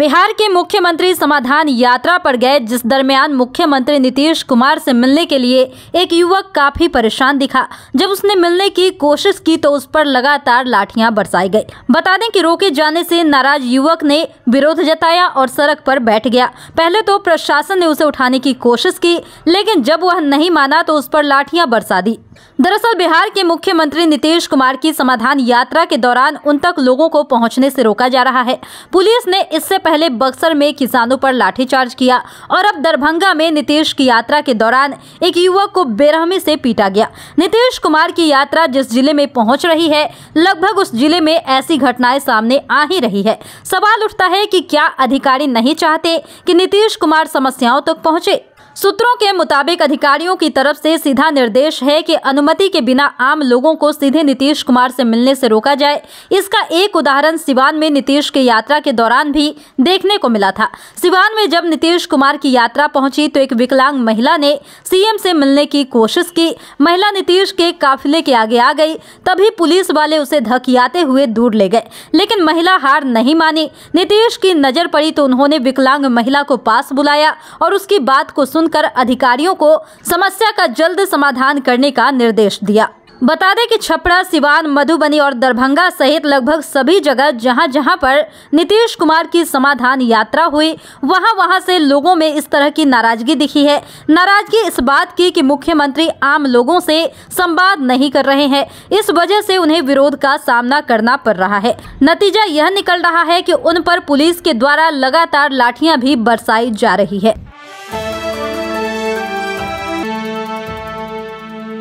बिहार के मुख्यमंत्री समाधान यात्रा पर गए जिस दरमियान मुख्यमंत्री नीतीश कुमार से मिलने के लिए एक युवक काफी परेशान दिखा जब उसने मिलने की कोशिश की तो उस पर लगातार लाठियां बरसाई गई बता दें कि रोके जाने से नाराज युवक ने विरोध जताया और सड़क पर बैठ गया पहले तो प्रशासन ने उसे उठाने की कोशिश की लेकिन जब वह नहीं माना तो उस पर लाठिया बरसा दी दरअसल बिहार के मुख्यमंत्री नीतीश कुमार की समाधान यात्रा के दौरान उन तक लोगों को पहुंचने से रोका जा रहा है पुलिस ने इससे पहले बक्सर में किसानों पर लाठीचार्ज किया और अब दरभंगा में नीतीश की यात्रा के दौरान एक युवक को बेरहमी से पीटा गया नीतीश कुमार की यात्रा जिस जिले में पहुँच रही है लगभग उस जिले में ऐसी घटनाएं सामने आ ही रही है सवाल उठता है की क्या अधिकारी नहीं चाहते की नीतीश कुमार समस्याओं तक पहुँचे सूत्रों के मुताबिक अधिकारियों की तरफ से सीधा निर्देश है कि अनुमति के बिना आम लोगों को सीधे नीतीश कुमार से मिलने से रोका जाए इसका एक उदाहरण सिवान में नीतीश की यात्रा के दौरान भी देखने को मिला था सिवान में जब नीतीश कुमार की यात्रा पहुंची तो एक विकलांग महिला ने सीएम से मिलने की कोशिश की महिला नीतीश के काफिले के आगे आ गई तभी पुलिस वाले उसे धकियाते हुए दूर ले गए लेकिन महिला हार नहीं मानी नीतीश की नजर पड़ी तो उन्होंने विकलांग महिला को पास बुलाया और उसकी बात को सुनकर अधिकारियों को समस्या का जल्द समाधान करने का निर्देश दिया बता दें कि छपरा सिवान मधुबनी और दरभंगा सहित लगभग सभी जगह जहां जहां पर नीतीश कुमार की समाधान यात्रा हुई वहां वहां से लोगों में इस तरह की नाराजगी दिखी है नाराजगी इस बात की कि मुख्यमंत्री आम लोगों से संवाद नहीं कर रहे हैं इस वजह से उन्हें विरोध का सामना करना पड़ रहा है नतीजा यह निकल रहा है की उन पर पुलिस के द्वारा लगातार लाठिया भी बरसाई जा रही है